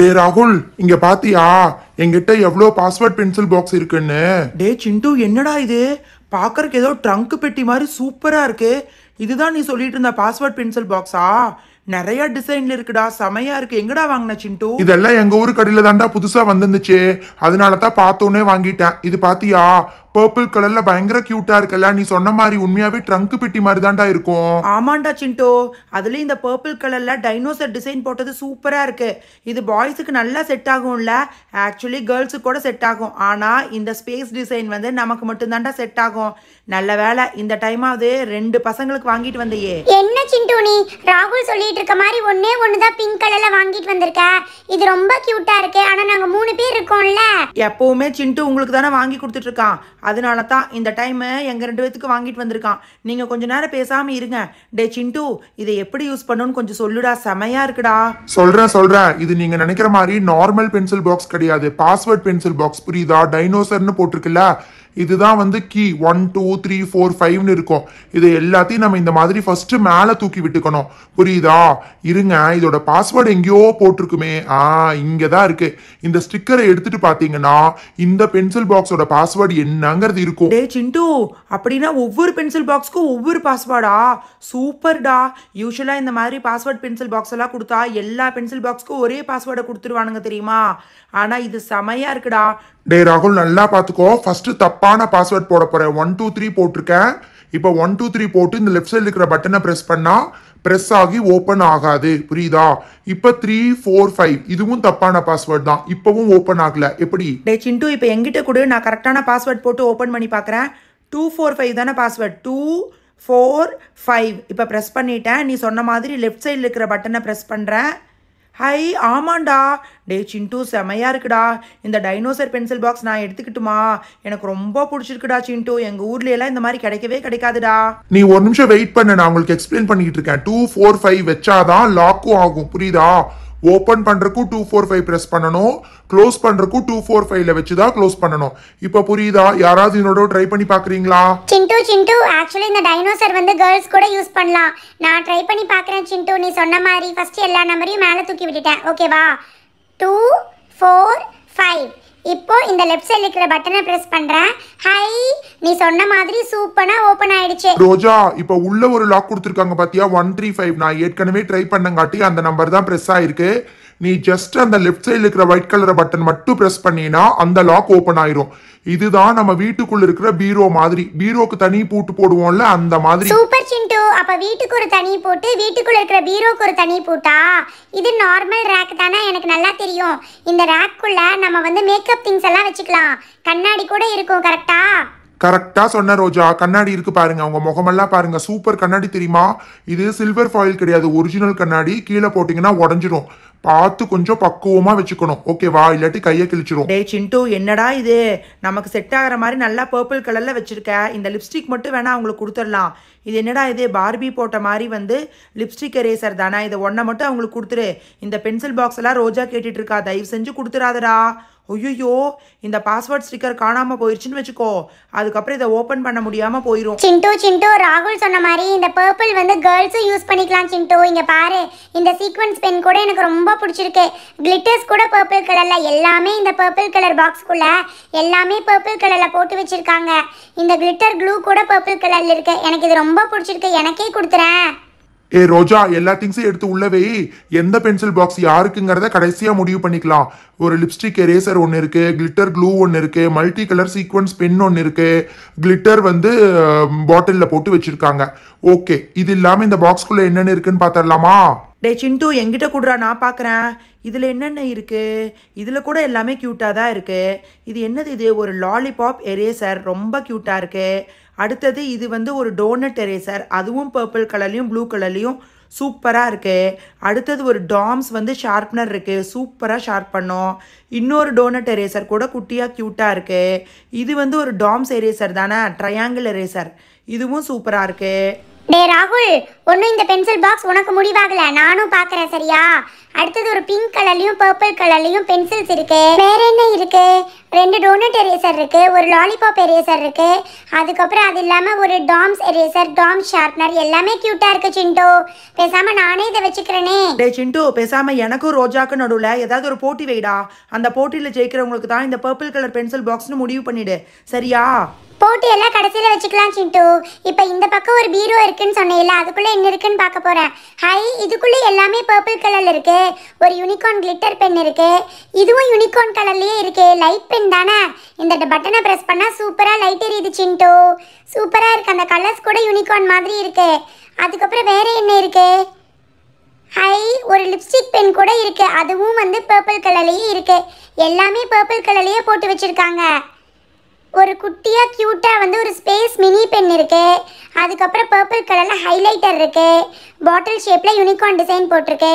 டே ராகுல் இங்க பாத்தியா என்கிட்ட எவ்வளோ பாஸ்வேர்ட் பென்சில் பாக்ஸ் இருக்குன்னு டே சிண்டு என்னடா இது பார்க்கறக்கு ஏதோ ட்ரங்க் பெட்டி மாதிரி சூப்பராக இருக்கு இதுதான் நீ சொல்லிட்டு இருந்த பாஸ்வேர்ட் பென்சில் பாக்ஸா நிறைய டிசைன்ல இருக்குடா செமையா இருக்கு எங்கடா வாங்கின சிண்டு இதெல்லாம் எங்க ஊர் கடையில தான்டா புதுசா வந்துருந்துச்சு அதனால தான் பார்த்தோன்னே வாங்கிட்டேன் இது பாத்தியா பர்பிள் கலர்ல பயங்கர கியூட்டா இருக்கல நீ சொன்ன மாதிரி உண்மையாவே ட்ரங்க் பெட்டி மாதிரி தான்டா இருக்கும் ஆமாண்டா சின்டோ அதுல இந்த பர்பிள் கலர்ல டைனோசர் டிசைன் போட்டது சூப்பரா இருக்கு இது பாய்ஸுக்கு நல்லா செட் ஆகும்ல ஆக்சுவலி கேர்ள்ஸுக்கு கூட செட் ஆகும் ஆனா இந்த ஸ்பேஸ் டிசைன் வந்து நமக்கு மட்டும்தான்டா செட் ஆகும் நல்ல வேலை இந்த டைமாவது ரெண்டு பசங்களுக்கு வாங்கிட்டு வந்தையே என்ன சிண்டோ நீ ராகுல் சொல்லிட்டு இருக்க மாதிரி ஒன்னே ஒண்ணுதான் பிங்க் கலர்ல வாங்கிட்டு வந்திருக்க இது ரொம்ப கியூட்டா இருக்கு ஆனா நாங்க மூணு பேர் இருக்கோம்ல எப்பவுமே சின்ட்டு உங்களுக்கு தானே வாங்கி கொடுத்துட்டு இருக்கான் அதனால தான் இந்த டைமு எங்கள் ரெண்டு பேத்துக்கு வாங்கிட்டு வந்திருக்கான் நீங்கள் கொஞ்ச நேரம் பேசாமல் இருங்க டே சிண்டு இதை எப்படி யூஸ் பண்ணணும்னு கொஞ்சம் சொல்லுடா செமையாக இருக்குடா சொல்கிறேன் சொல்கிறேன் இது நீங்கள் நினைக்கிற மாதிரி நார்மல் பென்சில் பாக்ஸ் கிடையாது பாஸ்வேர்ட் பென்சில் பாக்ஸ் புரியுதா டைனோசர்னு போட்டிருக்குல்ல இதுதான் வந்து key one two three four ஃபைவ்னு இருக்கும் இது எல்லாத்தையும் நம்ம இந்த மாதிரி ஃபஸ்ட்டு மேலே தூக்கி விட்டுக்கணும் புரியுதா இருங்க இதோட பாஸ்வேர்டு எங்கேயோ போட்டிருக்குமே ஆ இங்கே தான் இருக்கு இந்த ஸ்டிக்கரை எடுத்துகிட்டு பார்த்தீங்கன்னா இந்த பென்சில் பாக்ஸோட பாஸ்வேர்டு என்னங்கிறது இருக்கும் டே சிண்டு அப்படின்னா ஒவ்வொரு பென்சில் பாக்ஸ்க்கும் ஒவ்வொரு பாஸ்வேர்டா சூப்பர்டா யூஸ்வலாக இந்த மாதிரி பாஸ்வேர்ட் பென்சில் பாக்ஸ் எல்லாம் கொடுத்தா எல்லா பென்சில் பாக்ஸ்க்கும் ஒரே பாஸ்வேர்டை கொடுத்துருவானுங்க தெரியுமா ஆனால் இது செமையாக இருக்குடா டே ராகுல் நல்லா பார்த்துக்கோ ஃபஸ்ட்டு தப்பான பாஸ்வேர்ட் போட போகிறேன் ஒன் டூ த்ரீ போட்டிருக்கேன் இப்போ ஒன் டூ த்ரீ போட்டு இந்த லெஃப்ட் சைடில் இருக்கிற பட்டனை ப்ரெஸ் பண்ணால் ப்ரெஸ் ஆகி ஓப்பன் ஆகாது புரியுதா இப்போ த்ரீ ஃபோர் ஃபைவ் இதுவும் தப்பான பாஸ்வேர்ட் தான் இப்போவும் ஓப்பன் ஆகல எப்படி டே சிண்டு இப்போ எங்கிட்ட கூட நான் கரெக்டான பாஸ்வேர்ட் போட்டு ஓப்பன் பண்ணி பார்க்குறேன் டூ ஃபோர் ஃபைவ் தானே பாஸ்வேர்ட் டூ ஃபோர் ஃபைவ் இப்போ ப்ரெஸ் பண்ணிட்டேன் நீ சொன்ன மாதிரி லெஃப்ட் சைடில் இருக்கிற பட்டனை ப்ரெஸ் பண்ணுறேன் ஹை ஆமாண்டா டே சிண்டு செமையாக இருக்குடா இந்த டைனோசர் பென்சில் பாக்ஸ் நான் எடுத்துக்கிட்டுமா எனக்கு ரொம்ப பிடிச்சிருக்குடா சிண்டு எங்கள் ஊர்ல எல்லாம் இந்த மாதிரி கிடைக்கவே கிடைக்காதுடா நீ ஒரு நிமிஷம் வெயிட் பண்ண நான் உங்களுக்கு எக்ஸ்பிளைன் பண்ணிக்கிட்டு இருக்கேன் டூ ஃபோர் ஃபைவ் வச்சாதான் லாக்கும் ஆகும் புரியுதா ஓப்பன் பண்ணுறக்கும் டூ ஃபோர் ஃபைவ் ப்ரெஸ் பண்ணணும் க்ளோஸ் பண்ணுறக்கும் டூ ஃபோர் ஃபைவ்ல வச்சு தான் க்ளோஸ் பண்ணணும் இப்போ புரியுதா யாராவது என்னோட ட்ரை பண்ணி பார்க்குறீங்களா சிண்டு சிண்டு ஆக்சுவலி இந்த டைனோசர் வந்து கேர்ள்ஸ் கூட யூஸ் பண்ணலாம் நான் ட்ரை பண்ணி பார்க்குறேன் சிண்டு நீ சொன்ன மாதிரி ஃபஸ்ட்டு எல்லா நம்பரையும் மேலே தூக்கி விட்டுட்டேன் ஓகேவா டூ ஃபோர் ஃபைவ் இப்போ இந்த லெஃப்ட் சைடுல இருக்கிற பட்டனை பிரஸ் பண்றேன் ஹை நீ சொன்ன மாதிரி சூப்பரா ஓபன் ஆயிடுச்சு ரோஜா இப்போ உள்ள ஒரு லாக் கொடுத்துருக்காங்க பாத்தியா ஒன் த்ரீ ஃபைவ் நான் ஏற்கனவே ட்ரை பண்ணங்காட்டி அந்த நம்பர் தான் பிரஸ் ஆயிருக்கு நீ ஜஸ்ட் அந்த லெஃப்ட் சைடில் இருக்கிற ஒயிட் கலர் பட்டன் மட்டும் ப்ரெஸ் பண்ணினா அந்த லாக் ஓப்பன் ஆயிடும் இதுதான் நம்ம வீட்டுக்குள்ள இருக்கிற பீரோ மாதிரி பீரோக்கு தனி பூட்டு போடுவோம்ல அந்த மாதிரி சூப்பர் சிண்டு அப்ப வீட்டுக்கு ஒரு தனி போட்டு வீட்டுக்குள்ள இருக்கிற பீரோக்கு ஒரு தனி பூட்டா இது நார்மல் ரேக் தானே எனக்கு நல்லா தெரியும் இந்த ரேக்குள்ள நம்ம வந்து மேக்கப் மேக்கப் திங்ஸ் எல்லாம் வச்சுக்கலாம் கண்ணாடி கூட இருக்கும் கரெக்டா கரெக்டா சொன்ன ரோஜா கண்ணாடி இருக்கு பாருங்க உங்க முகமெல்லாம் பாருங்க சூப்பர் கண்ணாடி தெரியுமா இது சில்வர் ஃபாயில் கிடையாது ஒரிஜினல் கண்ணாடி கீழே போட்டீங்கன்னா உடஞ்சிரும் பார்த்து கொஞ்சம் பக்குவமா வச்சுக்கணும் ஓகேவா இல்லாட்டி கையை கிழிச்சிரும் டேய் சிண்டு என்னடா இது நமக்கு செட் ஆகிற மாதிரி நல்லா பர்பிள் கலர்ல வச்சிருக்க இந்த லிப்ஸ்டிக் மட்டும் வேணா அவங்களுக்கு கொடுத்துடலாம் இது என்னடா இது பார்பி போட்ட மாதிரி வந்து லிப்ஸ்டிக் எரேசர் தானா இதை ஒன்ன மட்டும் அவங்களுக்கு கொடுத்துரு இந்த பென்சில் பாக்ஸ் எல்லாம் ரோஜா கேட்டுட்டு இருக்கா தயவு செஞ்சு கொடுத்துடாதடா ஐயோ இந்த பாஸ்வேர்ட் ஸ்டிக்கர் காணாம போயிருச்சுன்னு வச்சுக்கோ அதுக்கப்புறம் இதை ஓபன் பண்ண முடியாம போயிரும் சிண்டு சிண்டு ராகுல் சொன்ன மாதிரி இந்த பர்பிள் வந்து கேர்ள்ஸும் யூஸ் பண்ணிக்கலாம் சிண்டு இங்க பாரு இந்த சீக்வன்ஸ் பென் கூட எனக்கு ரொம்ப பிடிச்சிருக்கு கிளிட்டர்ஸ் கூட பர்பிள் கலர்ல எல்லாமே இந்த பர்பிள் கலர் பாக்ஸ்க்குள்ள எல்லாமே பர்பிள் கலர்ல போட்டு வச்சிருக்காங்க இந்த கிளிட்டர் க்ளூ கூட பர்பிள் கலர்ல இருக்கு எனக்கு இது ரொம்ப பிடிச்சிருக்கு எனக்கே கொடுத்துறேன் ஏ ரோஜா எல்லா திங்ஸையும் எடுத்து உள்ளவே எந்த பென்சில் பாக்ஸ் யாருக்குங்கிறத கடைசியாக முடிவு பண்ணிக்கலாம் ஒரு லிப்ஸ்டிக் எரேசர் ஒன்று இருக்குது கிளிட்டர் க்ளூ ஒன்று இருக்குது மல்டி கலர் சீக்வன்ஸ் பென் ஒன்று இருக்குது கிளிட்டர் வந்து பாட்டிலில் போட்டு வச்சுருக்காங்க ஓகே இது இல்லாமல் இந்த பாக்ஸ்குள்ளே என்னென்னு இருக்குன்னு பார்த்துடலாமா டே சிண்டு எங்கிட்ட கொடுறா நான் பார்க்குறேன் இதில் என்னென்ன இருக்குது இதில் கூட எல்லாமே க்யூட்டாக தான் இருக்குது இது என்னது இது ஒரு லாலிபாப் எரேசர் ரொம்ப க்யூட்டாக இருக்குது அடுத்தது இது வந்து ஒரு டோனட் எரேசர் அதுவும் பர்பிள் கலர்லேயும் ப்ளூ கலர்லேயும் சூப்பராக இருக்குது அடுத்தது ஒரு டாம்ஸ் வந்து ஷார்ப்னர் இருக்குது சூப்பராக ஷார்ப் பண்ணோம் இன்னொரு டோனட் எரேசர் கூட குட்டியாக க்யூட்டாக இருக்குது இது வந்து ஒரு டாம்ஸ் எரேசர் தானே ட்ரையாங்கிள் எரேசர் இதுவும் சூப்பராக இருக்குது டே ராகுல் ஒன்றும் இந்த பென்சில் பாக்ஸ் உனக்கு முடிவாகல நானும் பார்க்குறேன் சரியா அடுத்தது ஒரு பிங்க் கலர்லயும் பர்பிள் கலர்லயும் பென்சில்ஸ் இருக்கு வேற என்ன இருக்கு ரெண்டு டோனட் எரேசர் இருக்கு ஒரு லாலிபாப் எரேசர் இருக்கு அதுக்கப்புறம் அது இல்லாம ஒரு டாம்ஸ் எரேசர் டாம் ஷார்ப்னர் எல்லாமே கியூட்டா இருக்கு சிண்டோ பேசாம நானே இதை வச்சுக்கிறேனே டேய் சிண்டு பேசாம எனக்கும் ரோஜாக்கு நடுவுல ஏதாவது ஒரு போட்டி வைடா அந்த போட்டியில ஜெயிக்கிறவங்களுக்கு தான் இந்த பர்பிள் கலர் பென்சில் பாக்ஸ்னு முடிவு பண்ணிடு சரியா போட்டு எல்லாம் கடைசியில் வச்சுக்கலாம் சிண்டு இப்போ இந்த பக்கம் ஒரு பீரோ இருக்குன்னு சொன்னேன்ல அதுக்குள்ளே என்ன இருக்குன்னு பார்க்க போகிறேன் ஹை இதுக்குள்ளே எல்லாமே பர்பிள் கலரில் இருக்குது ஒரு யூனிகார்ன் கிளிட்டர் பென் இருக்கு இதுவும் யூனிகார்ன் கலர்லேயே இருக்கு லைட் பென் தானே இந்த பட்டனை ப்ரெஸ் பண்ணால் சூப்பராக லைட் எரியுது சின்டோ சூப்பராக இருக்குது அந்த கலர்ஸ் கூட யூனிகார்ன் மாதிரி இருக்கு அதுக்கப்புறம் வேறு என்ன இருக்குது ஹை ஒரு லிப்ஸ்டிக் பென் கூட இருக்கு அதுவும் வந்து பர்பிள் கலர்லயே இருக்கு எல்லாமே பர்பிள் கலர்லேயே போட்டு வச்சிருக்காங்க ஒரு குட்டியாக க்யூட்டாக வந்து ஒரு ஸ்பேஸ் மினி பென் இருக்கு அதுக்கப்புறம் பர்பிள் கலரில் ஹைலைட்டர் இருக்குது பாட்டில் ஷேப்ல யூனிகார்ன் டிசைன் போட்டிருக்கு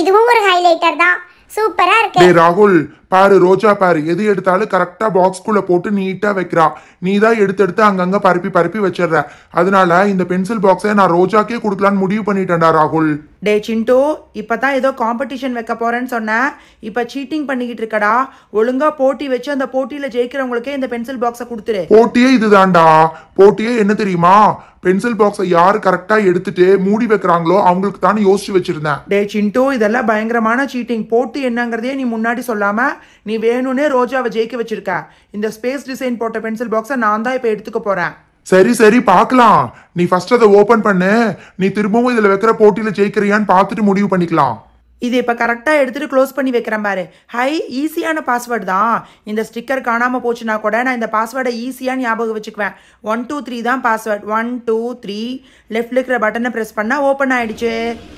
இதுவும் ஒரு ஹைலைட்டர் தான் சூப்பரா இருக்கு ராகுல் பாரு ரோஜா பாரு எது எடுத்தாலும் கரெக்டாக பாக்ஸ்குள்ளே போட்டு நீட்டாக வைக்கிறா நீ தான் எடுத்து எடுத்து அங்கங்கே பரப்பி பரப்பி வச்சிடற அதனால இந்த பென்சில் பாக்ஸை நான் ரோஜாக்கே கொடுக்கலான்னு முடிவு பண்ணிட்டேன்டா ராகுல் டே சிண்டு இப்போ தான் ஏதோ காம்படிஷன் வைக்க போகிறேன்னு சொன்னேன் இப்போ சீட்டிங் பண்ணிக்கிட்டு இருக்கடா ஒழுங்கா போட்டி வச்சு அந்த போட்டியில் ஜெயிக்கிறவங்களுக்கே இந்த பென்சில் பாக்ஸை கொடுத்துரு போட்டியே இதுதான்டா போட்டியே என்ன தெரியுமா பென்சில் பாக்ஸை யார் கரெக்டாக எடுத்துட்டு மூடி வைக்கிறாங்களோ அவங்களுக்கு தானே யோசிச்சு வச்சிருந்தேன் டே சிண்டு இதெல்லாம் பயங்கரமான சீட்டிங் போட்டி என்னங்கிறதே நீ முன்னாடி சொல்லாமல் நீ வேணும்னே ரோஜாவை ஜெயிக்க வச்சிருக்க இந்த ஸ்பேஸ் டிசைன் போட்ட பென்சில் பாக்ஸை நான் தான் இப்போ எடுத்துக்க போறேன் சரி சரி பார்க்கலாம் நீ ஃபர்ஸ்ட் அதை ஓபன் பண்ணு நீ திரும்பவும் இதுல வைக்கிற போட்டியில் ஜெயிக்கிறியான்னு பார்த்துட்டு முடிவு பண்ணிக்கலாம் இது இப்போ கரெக்டாக எடுத்துகிட்டு க்ளோஸ் பண்ணி வைக்கிறேன் பாரு ஹை ஈஸியான பாஸ்வேர்டு தான் இந்த ஸ்டிக்கர் காணாமல் போச்சுன்னா கூட நான் இந்த பாஸ்வேர்டை ஈஸியாக ஞாபகம் வச்சுக்குவேன் ஒன் டூ த்ரீ தான் பாஸ்வேர்ட் ஒன் டூ த்ரீ லெஃப்ட்ல இருக்கிற பட்டனை ப்ரெஸ் பண்ணால் ஓப்பன் ஆயிடுச்சு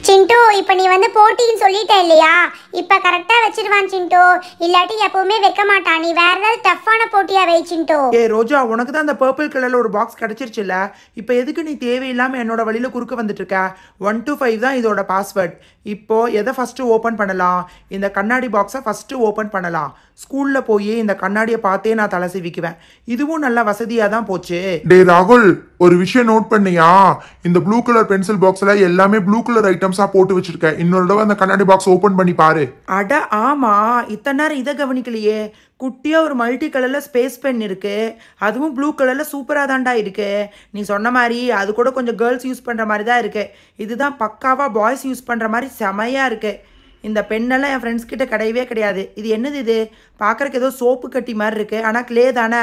சிண்டு இப்போ நீ வந்து போட்டின்னு சொல்லிட்டேன் இல்லையா இப்போ கரெக்டாக வச்சிருவான் சிண்டு இல்லாட்டி எப்பவுமே வைக்க மாட்டான் நீ வேற ஏதாவது டஃப்பான போட்டியாக வை சிண்டு ஏ ரோஜா உனக்கு தான் அந்த பர்பிள் கலரில் ஒரு பாக்ஸ் கிடச்சிருச்சுல்ல இப்போ எதுக்கு நீ தேவையில்லாமல் என்னோட வழியில் குறுக்க வந்துட்டு இருக்க ஒன் டூ ஃபைவ் தான் இதோட பாஸ்வேர்ட் இப்போ எதை ஃபஸ்ட் ஃபஸ்ட்டு ஓப்பன் பண்ணலாம் இந்த கண்ணாடி பாக்ஸை ஃபஸ்ட்டு ஓப்பன் பண்ணலாம் ஸ்கூலில் போய் இந்த கண்ணாடியை பார்த்தே நான் தலை சிவிக்குவேன் இதுவும் நல்ல வசதியாக தான் போச்சு டே ராகுல் ஒரு விஷயம் நோட் பண்ணியா இந்த ப்ளூ கலர் பென்சில் பாக்ஸில் எல்லாமே ப்ளூ கலர் ஐட்டம்ஸாக போட்டு வச்சிருக்கேன் இன்னொரு தடவை அந்த கண்ணாடி பாக்ஸ் ஓப்பன் பண்ணி பாரு அட ஆமாம் இத்தனை நேரம் இதை கவனிக்கலையே குட்டியாக ஒரு மல்டி கலரில் ஸ்பேஸ் பென் இருக்குது அதுவும் ப்ளூ கலரில் சூப்பராக தாண்டா இருக்குது நீ சொன்ன மாதிரி அது கூட கொஞ்சம் கேர்ள்ஸ் யூஸ் பண்ணுற மாதிரி தான் இருக்குது இதுதான் பக்காவாக பாய்ஸ் யூஸ் பண்ணுற மாதிரி செமையாக இருக்குது இந்த பெண்ணெல்லாம் என் ஃப்ரெண்ட்ஸ் கிட்ட கிடையவே கிடையாது இது என்னது இது பார்க்குறக்கு ஏதோ சோப்பு கட்டி மாதிரி இருக்குது ஆனால் க்ளே தானே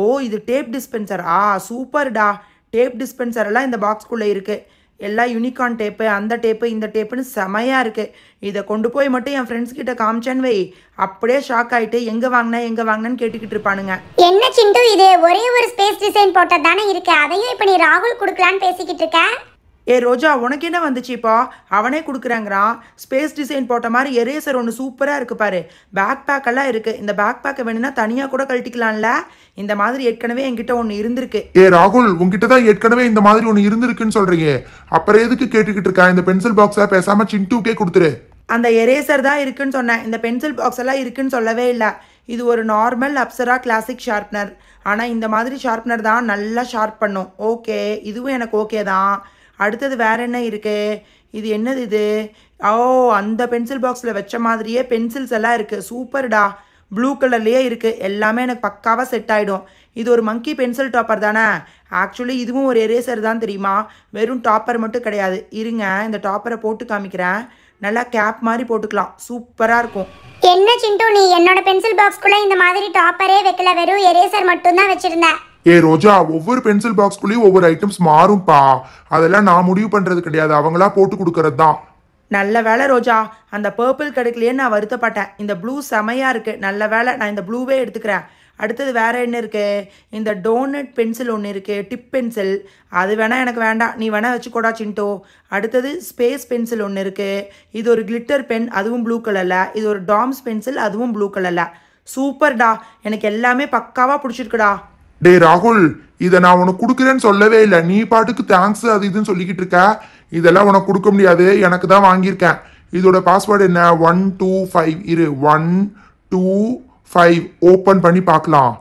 ஓ இது டேப் டிஸ்பென்சர் ஆ சூப்பர்டா டேப் டிஸ்பென்சர் எல்லாம் இந்த பாக்ஸ்குள்ளே இருக்குது எல்லாம் யூனிகான் டேப்பு அந்த டேப்பு இந்த டேப்புன்னு செமையாக இருக்குது இதை கொண்டு போய் மட்டும் என் ஃப்ரெண்ட்ஸ் கிட்ட காமிச்சேன் வை அப்படியே ஷாக் ஆயிட்டு எங்க வாங்கினா எங்க வாங்கினு கேட்டுக்கிட்டு இருப்பானுங்க என்ன சிண்டு இது ஒரே ஒரு ஸ்பேஸ் டிசைன் போட்டது தானே இருக்கு அதையும் இப்போ நீ ராகுல் கொடுக்கலான்னு பேசிக்கிட்டு இருக்கேன் ஏ ரோஜா உனக்கு என்ன வந்துச்சுப்பா அவனே கொடுக்குறாங்கிறான் ஸ்பேஸ் டிசைன் போட்ட மாதிரி எரேசர் ஒன்று சூப்பராக இருக்குது பாரு பேக் பேக்கெல்லாம் இருக்குது இந்த பேக் பேக்கை வேணும்னா தனியாக கூட கழட்டிக்கலாம்ல இந்த மாதிரி ஏற்கனவே என்கிட்ட ஒன்று இருந்திருக்கு ஏ ராகுல் உங்ககிட்ட தான் ஏற்கனவே இந்த மாதிரி ஒன்று இருந்திருக்குன்னு சொல்கிறீங்க அப்புறம் எதுக்கு கேட்டுக்கிட்டு இருக்கா இந்த பென்சில் பாக்ஸை பேசாமல் சின்டூக்கே கொடுத்துரு அந்த எரேசர் தான் இருக்குன்னு சொன்னேன் இந்த பென்சில் பாக்ஸ் எல்லாம் இருக்குன்னு சொல்லவே இல்லை இது ஒரு நார்மல் அப்சரா கிளாசிக் ஷார்ப்னர் ஆனால் இந்த மாதிரி ஷார்ப்னர் தான் நல்லா ஷார்ப் பண்ணும் ஓகே இதுவும் எனக்கு ஓகே தான் அடுத்தது வேறு என்ன இருக்குது இது என்னது இது ஓ அந்த பென்சில் பாக்ஸில் வச்ச மாதிரியே பென்சில்ஸ் எல்லாம் இருக்குது சூப்பர்டா ப்ளூ கலர்லேயே இருக்குது எல்லாமே எனக்கு பக்காவாக செட் ஆகிடும் இது ஒரு மங்கி பென்சில் டாப்பர் தானே ஆக்சுவலி இதுவும் ஒரு எரேசர் தான் தெரியுமா வெறும் டாப்பர் மட்டும் கிடையாது இருங்க இந்த டாப்பரை போட்டு காமிக்கிறேன் நல்லா கேப் மாதிரி போட்டுக்கலாம் சூப்பராக இருக்கும் என்ன சிண்டு நீ என்னோட பென்சில் பாக்ஸ்குள்ளே இந்த மாதிரி டாப்பரே வைக்கல வெறும் எரேசர் மட்டும்தான் வச்சுருந்தேன் ஏ ரோஜா ஒவ்வொரு பென்சில் பாக்ஸ்குள்ளேயும் ஒவ்வொரு ஐட்டம்ஸ் மாறும்ப்பா அதெல்லாம் நான் முடிவு பண்ணுறது கிடையாது அவங்களா போட்டு கொடுக்கறது தான் நல்ல வேலை ரோஜா அந்த பர்பிள் கிடைக்கலையே நான் வருத்தப்பட்டேன் இந்த ப்ளூ செமையாக இருக்குது நல்ல வேலை நான் இந்த ப்ளூவே எடுத்துக்கிறேன் அடுத்தது வேறு என்ன இருக்குது இந்த டோனட் பென்சில் ஒன்று இருக்குது டிப் பென்சில் அது வேணால் எனக்கு வேண்டாம் நீ வேணால் வச்சுக்கோடா சின்ட்டோ அடுத்தது ஸ்பேஸ் பென்சில் ஒன்று இருக்குது இது ஒரு கிளிட்டர் பென் அதுவும் ப்ளூ கலரில் இது ஒரு டாம்ஸ் பென்சில் அதுவும் ப்ளூ கலரில் சூப்பர்டா எனக்கு எல்லாமே பக்காவாக பிடிச்சிருக்குடா டே ராகுல் இதை நான் உனக்கு கொடுக்குறேன்னு சொல்லவே இல்லை நீ பாட்டுக்கு தேங்க்ஸ் அது இதுன்னு சொல்லிக்கிட்டு இருக்க இதெல்லாம் உனக்கு கொடுக்க முடியாது எனக்கு தான் வாங்கியிருக்கேன் இதோட பாஸ்வேர்டு என்ன ஒன் டூ ஃபைவ் இரு ஒன் டூ ஃபைவ் ஓப்பன் பண்ணி பார்க்கலாம்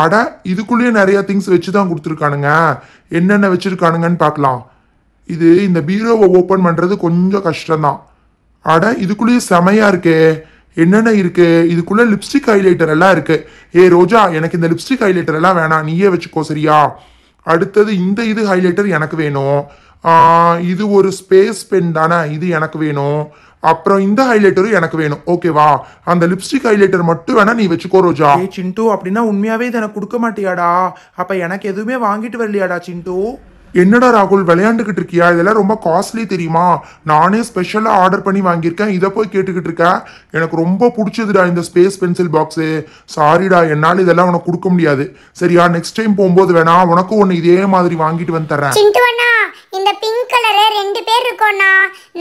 அட இதுக்குள்ளேயே நிறைய திங்ஸ் வச்சு தான் கொடுத்துருக்கானுங்க என்னென்ன வச்சுருக்கானுங்கன்னு பார்க்கலாம் இது இந்த பீரோவை ஓப்பன் பண்ணுறது கொஞ்சம் கஷ்டம்தான் அட இதுக்குள்ளேயே செமையாக இருக்கே என்னென்ன இருக்கு இதுக்குள்ள லிப்ஸ்டிக் ஹைலைட்டர் எல்லாம் இருக்கு ஏ ரோஜா எனக்கு இந்த லிப்ஸ்டிக் ஹைலைட்டர் எல்லாம் வேணாம் நீயே வச்சுக்கோ சரியா அடுத்தது இந்த இது ஹைலைட்டர் எனக்கு வேணும் இது ஒரு ஸ்பேஸ் பென் தானே இது எனக்கு வேணும் அப்புறம் இந்த ஹைலைட்டரும் எனக்கு வேணும் ஓகேவா அந்த லிப்ஸ்டிக் ஹைலைட்டர் மட்டும் வேணா நீ வச்சுக்கோ ரோஜா சிண்டு அப்படின்னா உண்மையாவே இதை எனக்கு கொடுக்க மாட்டியாடா அப்ப எனக்கு எதுவுமே வாங்கிட்டு வரலையாடா சிண்டு என்னடா ராகுல் விளையாண்டுக்கிட்டு இருக்கியா இதெல்லாம் ரொம்ப காஸ்ட்லி தெரியுமா நானே ஸ்பெஷலாக ஆர்டர் பண்ணி வாங்கியிருக்கேன் இதை போய் கேட்டுக்கிட்டு இருக்கேன் எனக்கு ரொம்ப பிடிச்சதுடா இந்த ஸ்பேஸ் பென்சில் பாக்ஸு சாரிடா என்னால் இதெல்லாம் உனக்கு கொடுக்க முடியாது சரியா நெக்ஸ்ட் டைம் போகும்போது வேணா உனக்கும் ஒன்று இதே மாதிரி வாங்கிட்டு வந்து தரேன் கலரு ரெண்டு பேர் இருக்கோம்னா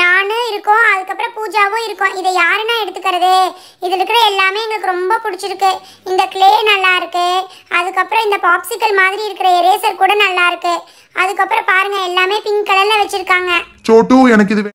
நானும் இருக்கோம் அதுக்கப்புறம் பூஜாவும் இருக்கோம் இதை யாருன்னா எடுத்துக்கிறது இதில் இருக்கிற எல்லாமே எங்களுக்கு ரொம்ப பிடிச்சிருக்கு இந்த கிளே நல்லா இருக்கு அதுக்கப்புறம் இந்த பாப்சிக்கல் மாதிரி இருக்கிற எரேசர் கூட நல்லா இருக்கு அதுக்கப்புறம் பாருங்க எல்லாமே பிங்க் கலர்ல வச்சிருக்காங்க எனக்கு இது